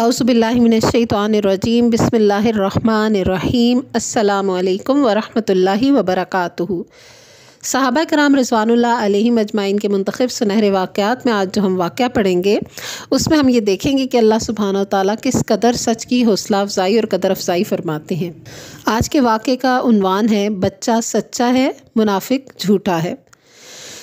अउसबिल्लिमिनशैतरजीम बसमीम अल्लाम वरहमल वबरक साहबा कराम रजवानुल्ला मजमाइन के मंतखब सुनहरे वाक़ात में आज जो हम वाक़ पढ़ेंगे उसमें हम ये देखेंगे कि अल्लाह सुबहान तौ किस कदर सच की हौसला अफजाई और कदर अफजाई फरमाते हैं आज के वाक़े का अनवान है बच्चा सच्चा है मुनाफिक झूठा है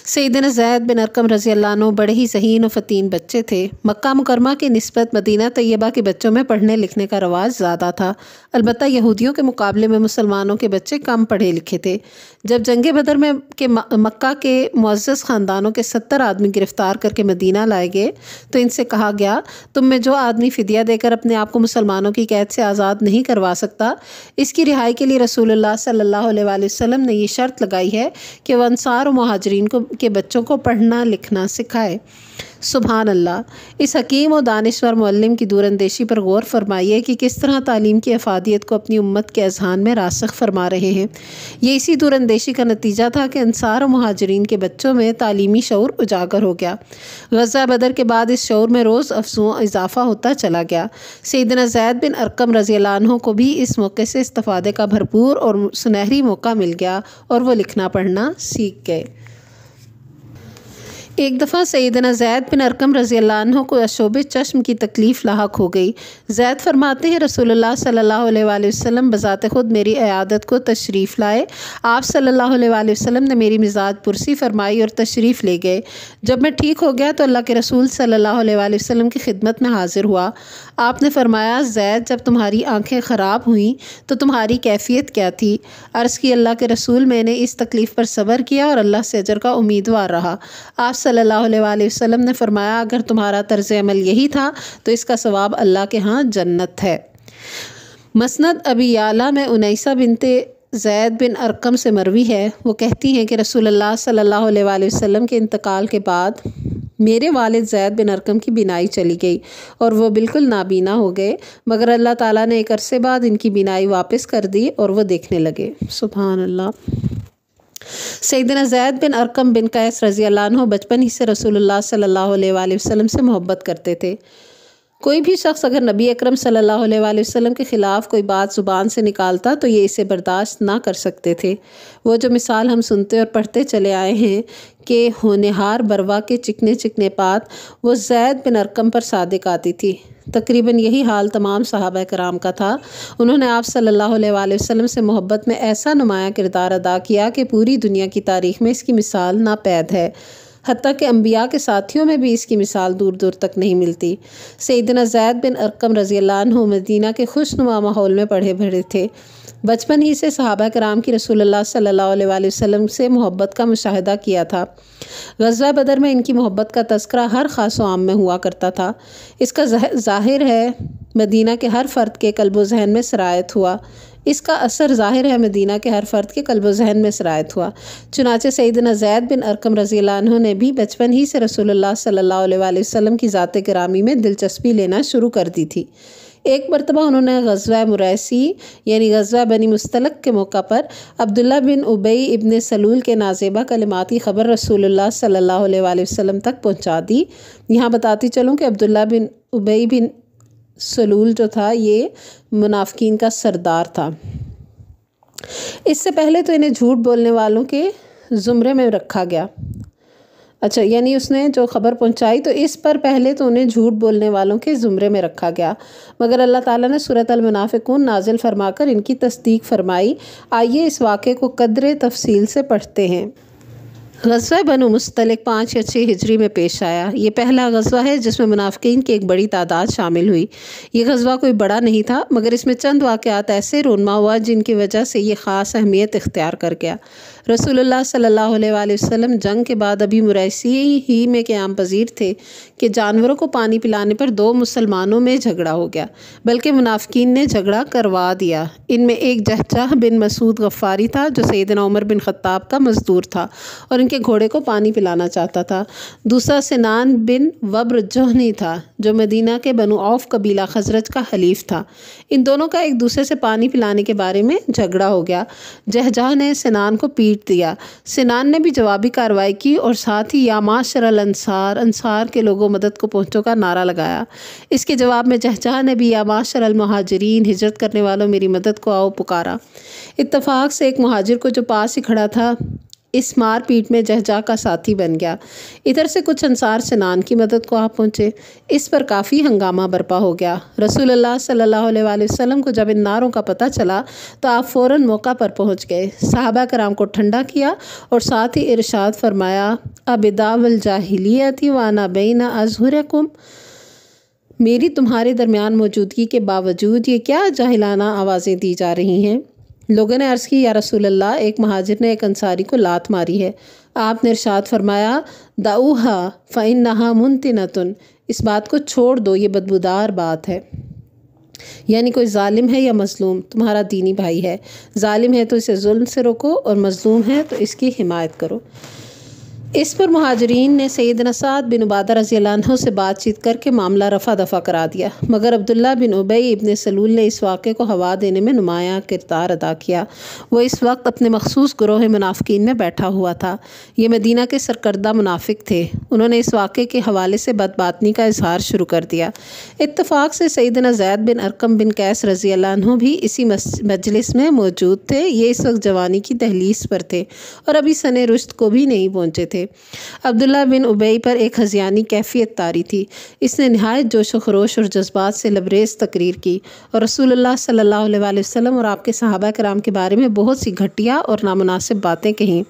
सईदन जैद बिन अरकम रजी अल्लाह बड़े ही जहीन और फ़तीन बच्चे थे मक्का मुकरमा की नस्बत मदीना तैयबा के बच्चों में पढ़ने लिखने का रवाज ज़्यादा था अलबत् यहूदियों के मुकाबले में मुसलमानों के बच्चे कम पढ़े लिखे थे जब जंग बदर में के मक्का के मुजस ख़ानदानों के सत्तर आदमी गिरफ़्तार करके मदीना लाए गए तो इनसे कहा गया तुम में जो आदमी फ़दिया देकर अपने आप को मुसलमानों की कैद से आज़ाद नहीं करवा सकता इसकी रिहाई के लिए रसूल सल्ला वसम ने यह शर्त लगाई है कि वह अनसार और महाजरीन को के बच्चों को पढ़ना लिखना सिखाए सुबहान अल्लाह इस हकीम और दानश्वर मल्लम की दूरंदेशी पर गौर फरमाइए कि किस तरह तालीम की अफादियत को अपनी उम्मत के अजहान में रासख फरमा रहे हैं ये इसी दूरंदेशी का नतीजा था कि अनसार और महाजरीन के बच्चों में तालीमी शौर उजागर हो गया गजा बदर के बाद इस शौर में रोज़ अफसू इजाफा होता चला गया सैदना जैद बिन अरकम रजियलानों को भी इस मौके से इस्तफ़ादे का भरपूर और सुनहरी मौका मिल गया और वो लिखना पढ़ना सीख गए एक दफ़ा सईदना जैद बिन अरकम रज़ी को अशोब चश्म की तकलीफ़ लाक हो गई जैद फरमाते हैं रसोल्ला सल्ला वसम बज़ात ख़ुद मेरी अयादत को तशरीफ़ लाए आप सल्ला वसम ने मेरी मिजाज पुरसी फरमाई और तशरीफ़ ले गए जब मैं ठीक हो गया तो अल्लाह के रसूल सल्ला वसम की खिदमत में हाज़िर हुआ आपने फरमाया जैद जब तुम्हारी आंखें ख़राब हुई तो तुम्हारी कैफियत क्या थी अर्ज़ की अल्लाह के रसूल मैंने इस तकलीफ़ पर सब्र किया और अल्लाह से अजर का उम्मीदवार रहा आप सल्लल्लाहु अलैहि वसल्लम ने फरमाया अगर तुम्हारा तर्ज अमल यही था तो इसका सवाब अल्लाह के यहाँ जन्नत है मसनद अभी आला में उनैसा बिनते जैद बिन अरकम से मरवी है वो कहती हैं कि रसूल अल्लाह वसम के इंतकाल के बाद मेरे वालिद जैद बिन अरकम की बिनाई चली गई और वह बिल्कुल नाबीना हो गए मगर अल्लाह ताला ने एक अरसे बाद इनकी बिनाई वापस कर दी और वह देखने लगे सुबहान अल्लाह सैदना जैद बिन अरकम बिन कैस रज़ी अल्लाह बचपन ही से रसूलुल्लाह सल्लल्लाहु अलैहि वसल्लम से मोहब्बत करते थे कोई भी शख्स अगर नबी अकरम सल्लल्लाहु अलैहि वसल्लम के ख़िलाफ़ कोई बात ज़ुबान से निकालता तो ये इसे बर्दाश्त ना कर सकते थे वो जो मिसाल हम सुनते और पढ़ते चले आए हैं कि होनहार बरवा के चिकने चिकने पात वो जैद बिन अरकम पर सादिक आती थी तकरीबन यही हाल तमाम सहाबा कराम का था उन्होंने आप सल्लल्लाहु अलैहि वसल्लम से मोहब्बत में ऐसा नुमाया किरदार अदा किया कि पूरी दुनिया की तारीख में इसकी मिसाल नापैद है हती कि अम्बिया के साथियों में भी इसकी मिसाल दूर दूर तक नहीं मिलती सैदना जैद बिन अरकम रजी मदीना के खुशनुमा माहौल में पढ़े भरे थे बचपन ही से सहाबा कराम की रसूलुल्लाह सल्लल्लाहु अलैहि वसल्लम से मोहब्बत का मुशाहिदा किया था गज़वा बदर में इनकी मोहब्बत का तस्करा हर खास आम में हुआ करता था इसका जाहिर है मदीना के हर फ़र्द के कल्बो जहन में शरात हुआ इसका असर ज़ाहिर है मदीना के हर फर्द के कल्ब जहन में शरायत हुआ चुनाचे सईदना जैद बिन अरकम रज़ी ने भी बचपन ही से रसोल्ला सल्ला वसम की ज़ात ग्रामी में दिलचस्पी लेना शुरू कर दी थी एक मरतबा उन्होंने गजवा मुरैसी यानी गजवा बनी मुस्तलक के मौका पर अब्दुल्ला बिन उबई इबन सलूल के नाजेबा कलमाती ख़बर रसूलुल्लाह सल्लल्लाहु अलैहि वसल्लम तक पहुंचा दी यहाँ बताती चलूँ कि अब्दुल्ला बिन उबई बिन सलूल जो था ये मुनाफिकीन का सरदार था इससे पहले तो इन्हें झूठ बोलने वालों के ज़ुमरे में रखा गया अच्छा यानी उसने जो खबर पहुंचाई तो इस पर पहले तो उन्हें झूठ बोलने वालों के ज़ुमरे में रखा गया मगर अल्लाह ताला ने सूरत मुनाफिकून नाजिल फरमाकर इनकी तस्दीक फरमाई आइए इस वाक़े को कदर तफसील से पढ़ते हैं गजवा बनु मुस्तलिक पाँच या छः हिजरी में पेश आया ये पहला गजवा है जिसमें मुनाफिन की एक बड़ी तादाद शामिल हुई ये गजवा कोई बड़ा नहीं था मगर इसमें चंद वाक़ात ऐसे रोनमा हुआ जिनकी वजह से ये ख़ास अहमियत इख्तियार कर गया रसूल सल्लल्लाहु वसम जंग के बाद अभी मुरैसी ही में क्याम पजीर थे कि जानवरों को पानी पिलाने पर दो मुसलमानों में झगड़ा हो गया बल्कि मुनाफिन ने झगड़ा करवा दिया इनमें एक जहजाह बिन मसूद गफ्फारी था जो सैदना उमर बिन ख़त्ताब का मजदूर था और के घोड़े को पानी पिलाना चाहता था दूसरा सिनान बिन वब्र जोहनी था जो मदीना के बनु औफ कबीला खजरत का हलीफ था इन दोनों का एक दूसरे से पानी पिलाने के बारे में झगड़ा हो गया जहजहा ने सिनान को पीट दिया सिनान ने भी जवाबी कार्रवाई की और साथ ही यामा माशरल अंसार अंसार के लोगों मदद को पहुंचो का नारा लगाया इसके जवाब में जहजहा ने भी यामा माशरल महाजरीन हिजरत करने वालों मेरी मदद को आओ पुकारा इतफाक़ से एक महाजिर को जो पास ही खड़ा था इस मारपीट में जहजा का साथी बन गया इधर से कुछ अंसार सनान की मदद को आप पहुँचे इस पर काफ़ी हंगामा बरपा हो गया रसूल अल्लाह वसम को जब इन नारों का पता चला तो आप फ़ौर मौका पर पहुँच गए साहबा कराम को ठंडा किया और साथ ही इरशाद फरमाया अबिदावल जाहिलियती वाना बेना कुम मेरी तुम्हारे दरमियान मौजूदगी के बावजूद ये क्या जाहिलाना आवाज़ें दी जा रही हैं लोगों ने अर्ज़ की या रसूल अल्लाह एक महाजिर ने एक अंसारी को लात मारी है आपने इरशाद फरमाया दाऊहा फ़ैन नहा मुन इस बात को छोड़ दो ये बदबूदार बात है यानी कोई ालिम है या मज़लूम तुम्हारा दीनी भाई है ालिम है तो इसे जुल्म से रोको और मज़लूम है तो इसकी हिमायत करो इस पर महाजरीन ने सैद नसाद बिन उबादा रजी से बातचीत करके मामला रफा दफा करा दिया मगर अब्दुल्ला बिन उबई इबन सलूल ने इस वाक़े को हवा देने में नुमाया किरदार अदा किया वह इस वक्त अपने मखसूस ग्रोह मुनाफिकीन में बैठा हुआ था ये मदीना के सरकर्दा मुनाफिक थे उन्होंने इस वाक़े के हवाले से बदबातनी का इजहार शुरू कर दिया इतफ़ाक़ से सैदना जैद बिन अरकम बिन कैस रजी अल्लाह भी इसी मजलिस में मौजूद थे ये इस वक्त जवानी की दहलीस पर थे और अभी सन रुश्त को भी नहीं पहुँचे थे थे अब्दुल्ला बिन उबई पर एक हजियानी कैफियत तारी थी इसने नहायत जोश खरोश और जज्बात से लबरेज तकरीर की और रसूल सल्ला और आपके सहाबा कराम के बारे में बहुत सी घटिया और नामनासिब बातें कहीं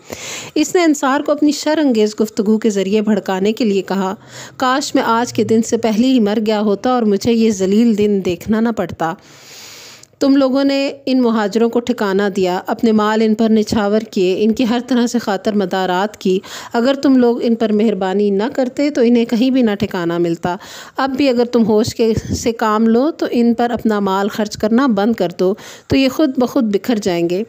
इसने इंसार को अपनी शर अंगेज़ गुफ्तु के ज़रिए भड़काने के लिए कहा काश मैं आज के दिन से पहले ही मर गया होता और मुझे ये जलील दिन देखना ना पड़ता तुम लोगों ने इन महाजरों को ठिकाना दिया अपने माल इन पर निछावर किए इनकी हर तरह से खातर मदारात की अगर तुम लोग इन पर मेहरबानी ना करते तो इन्हें कहीं भी ना ठिकाना मिलता अब भी अगर तुम होश के से काम लो तो इन पर अपना माल खर्च करना बंद कर दो तो ये खुद ब खुद बिखर जाएंगे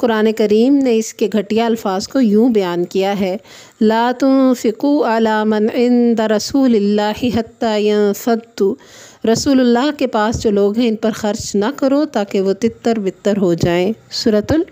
कुरान करीम ने इसके घटिया अल्फाज को यूँ बयान किया है ला फ़िकु आलामन इन द रसूल फत्तु रसूलुल्लाह के पास जो लोग हैं इन पर ख़र्च ना करो ताकि वो तितर बितर हो जाएँ सूरतुल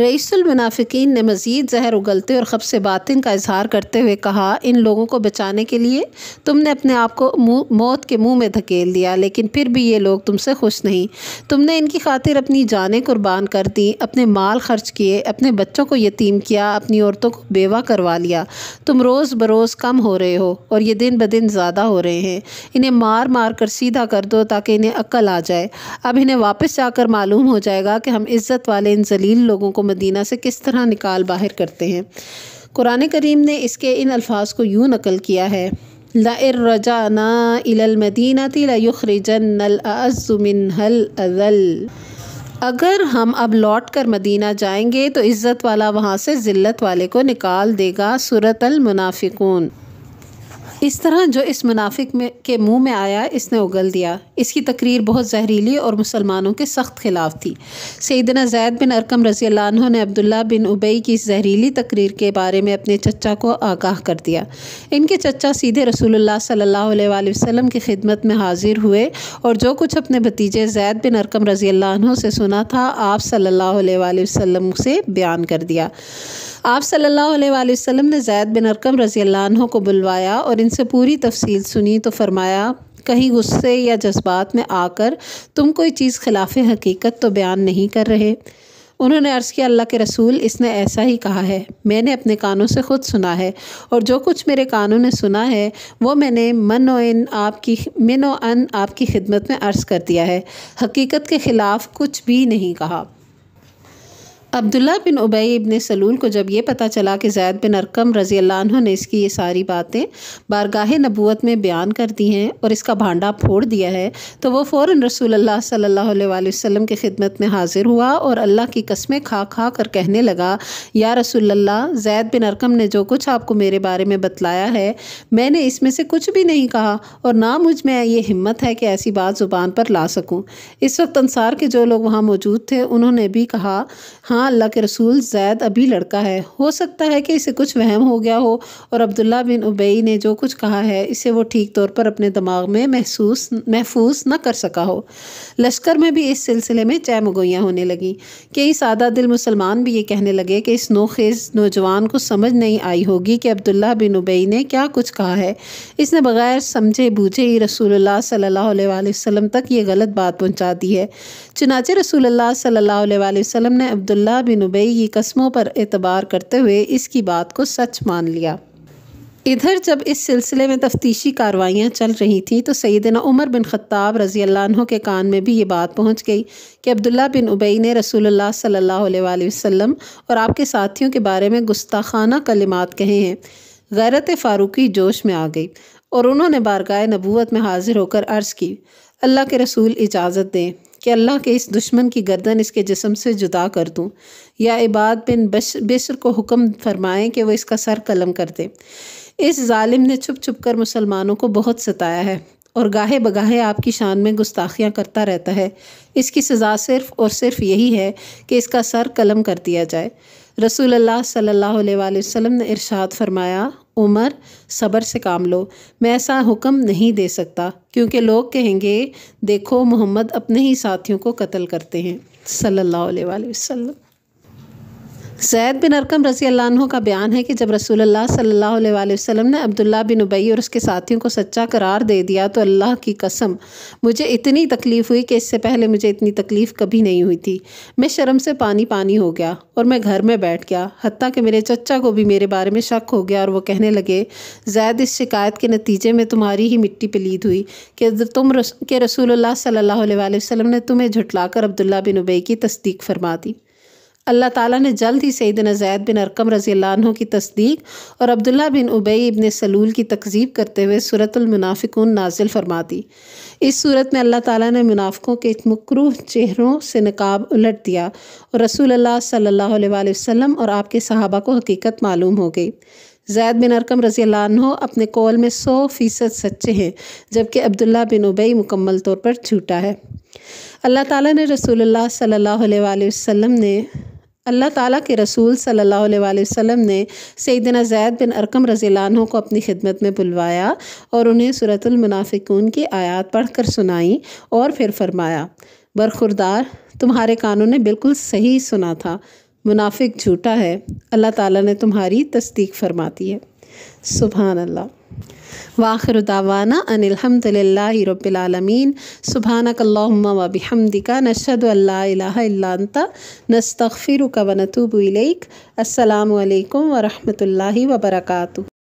रईसलमनाफिकीन ने मज़ीद जहर उगलते और खबसे बातिन का इजहार करते हुए कहा इन लोगों को बचाने के लिए तुमने अपने आप को मौत के मुंह में धकेल दिया लेकिन फिर भी ये लोग तुमसे खुश नहीं तुमने इनकी खातिर अपनी जानें कुर्बान कर दी अपने माल खर्च किए अपने बच्चों को यतीम किया अपनी औरतों को बेवा करवा लिया तुम रोज़ बरोज़ कम हो रहे हो और ये दिन ब दिन ज़्यादा हो रहे हैं इन्हें मार मार कर सीधा कर दो ताकि इन्हें अक्ल आ जाए अब इन्हें वापस जाकर मालूम हो जाएगा कि हम इज़्ज़त वाले इन जलील लोगों को को मदीना से किस तरह निकाल बाहर करते हैं कुरान करीम ने इसके इन अल्फाज को यूँ नकल किया है लाजाना इलमदीना हल अज़ल अगर हम अब लौट कर मदीना जाएंगे तो इज़्ज़त वाला वहाँ से ज़िल्लत वाले को निकाल देगा सूरत मुनाफिकून इस तरह जो इस मुनाफिक में के मुंह में आया इसने उगल दिया इसकी तकरीर बहुत जहरीली और मुसलमानों के सख्त खिलाफ थी सैदना जैद बिन अरकम रजी अल्लाह ने अब्दुल्ला बिन उबई की जहरीली तकरीर के बारे में अपने चचा को आगाह कर दिया इनके चचा सीधे रसूलुल्लाह सल्लल्लाहु अलैहि वसल्लम की खिदमत में हाजिर हुए और जो कुछ अपने भतीजे जैद बिन अरकम रजी अल्लाह से सुना था आप सल्ला वसम से बयान कर दिया आप सल्लल्लाहु अलैहि वसल्लम ने जैद बिन अरकम रज़ी अल्लाह को बुलवाया और इनसे पूरी तफसील सुनी तो फरमाया कहीं गुस्से या जज्बात में आकर तुम कोई चीज़ खिलाफ हकीकत तो बयान नहीं कर रहे उन्होंने अर्ज़ किया अल्लाह के रसूल इसने ऐसा ही कहा है मैंने अपने कानों से ख़ुद सुना है और जो कुछ मेरे कानों ने सुना है वो मैंने मन इन आपकी मिन अन आपकी खिदमत में अर्ज़ कर दिया है हकीकत के ख़िलाफ़ कुछ भी नहीं कहा अब्दुल्ला बिन उबई इबन सलूल को जब ये पता चला कि जैद बिन अरकम रज़ी अल्लाह ने इसकी ये सारी बातें बारगाह नबूत में बयान कर दी हैं और इसका भांडा फोड़ दिया है तो वो फ़ौर रसूल अल्लाह सल्लल्लाहु अलैहि वसल्लम की खिदमत में हाज़िर हुआ और अल्लाह की कस्में खा खा कर कहने लगा या रसोल्ला जैद बिन अरकम ने जो कुछ आपको मेरे बारे में बतलाया है मैंने इसमें से कुछ भी नहीं कहा और ना मुझ में ये हिम्मत है कि ऐसी बात ज़ुबान पर ला सकूँ इस वक्त अनसार के जो लोग वहाँ मौजूद थे उन्होंने भी कहा हाँ हाँ अल्लाह के रसूल जैद अभी लड़का है हो सकता है कि इसे कुछ वहम हो गया हो और अब्दुल्ला बिन उबई ने जो कुछ कहा है इसे वो ठीक तौर पर अपने दिमाग में महसूस महफूज न कर सका हो लश्कर में भी इस सिलसिले में चैमगोइयाँ होने लगी कई सादा दिल मुसलमान भी ये कहने लगे कि इस नोखेज़ नौजवान को समझ नहीं आई होगी कि अब्दुल्ला बिन उबई ने क्या कुछ कहा है इसने बगैर समझे बूझे ही रसूल सल्ला अलैहि तक ये गलत बात पहुँचा दी है चुनाचे रसूल सल्ला अलैहि ने अब्दुल्ला अब्दुल्ला बिन उबई की कस्मों पर एतबार करते हुए इसकी बात को सच मान लिया इधर जब इस सिलसिले में तफ्तीशी कार्रवाइयाँ चल रही थीं तो सईदना उमर बिन ख़त्ताब रज़ी अल्लाह के कान में भी ये बात पहुँच गई कि अब्दुल्ला बिन उबई ने रसूलुल्लाह सल्लल्लाहु अलैहि वसल्लम और आपके साथियों के बारे में गुस्ताखाना कलिमात कहे हैं गैरत फ़ारूकी जोश में आ गई और उन्होंने बारगाह नबूत में हाजिर होकर अर्ज़ की अल्लाह के रसूल इजाज़त दें कि अल्लाह के इस दुश्मन की गर्दन इसके जिसम से जुदा कर दूँ या इबाद बिन बेसर को हुक्म फरमाएँ कि वह इसका सर कलम कर दे इस ालिम ने छुप छुप कर मुसलमानों को बहुत सताया है और गाहे बगाहे आपकी शान में गुस्ताखियाँ करता रहता है इसकी सज़ा सिर्फ़ और सिर्फ यही है कि इसका सर कलम कर दिया जाए रसूल सल्ला वसम ने इरशाद फरमाया उमर सब्र से काम लो मैं ऐसा हुक्म नहीं दे सकता क्योंकि लोग कहेंगे देखो मोहम्मद अपने ही साथियों को कत्ल करते हैं सल्लल्लाहु अलैहि वसल्लम सैद बिन अरकम रसी अल्लाह का बयान है कि जब रसूलुल्लाह सल्लल्लाहु अलैहि वसल्लम ने अब्दुल्ला बिन उबई और उसके साथियों को सच्चा करार दे दिया तो अल्लाह की कसम मुझे इतनी तकलीफ़ हुई कि इससे पहले मुझे इतनी तकलीफ़ कभी नहीं हुई थी मैं शर्म से पानी पानी हो गया और मैं घर में बैठ गया हती कि मेरे चचा को भी मेरे बारे में शक हो गया और वो कहने लगे जैद इस शिकायत के नतीजे में तुम्हारी ही मिट्टी पलीद हुई कि तुम के रसूल सल्लल्लाहु अलैहि ने तुम्हें झुटला कर अब्दुल्ला बिन उबई की तस्दीक फरमा दी अल्लाह ताला ने जल्द ही सईदन जैद बिन अरकम रज़ी लानों की तस्दीक और अब्दुल्ला बिन उबई इबन सलूल की तकजीब करते हुए सूरतमनाफ़िकून नाजिल फरमा दी इस सूरत में अल्लाह ताला ने मुनाफिकों के मकरू चेहरों से नकाब उलट दिया और रसूल अल्लाह सल्लल्लाहु और आपके सहाबा को हकीकत मालूम हो गई जैद बिन अरकम रजी लानो अपने कौल में सौ फ़ीसद सच्चे हैं जबकि अब्दुल्ला बिन उबई मुकम्मल तौर पर झूठा है अल्लाह ताला ने रसूलुल्लाह सल्लल्लाहु अलैहि वसल्लम ने अल्लाह ताला के रसूल सल्लल्लाहु अलैहि वसल्लम ने सैदना जैद बिन अरकम रज़ीलानों को अपनी खिदमत में बुलवाया और उन्हें सूरतुलमनाफ़िकून की आयत पढ़कर सुनाई और फिर फरमाया बरखुरदार तुम्हारे कानों ने बिल्कुल सही सुना था मुनाफिक झूठा है अल्लाह ताला ने तुम्हारी तस्दीक फरमाती है सुबह अल्लाह वाखिर दावाना अनिलहमदिल्लाबीआलमीन सुबहानकल्लम वबिहमदिका नशद अल्लाता नस्तफ़िर व नतूब इलेक अल्लाम वरहमल वबरकू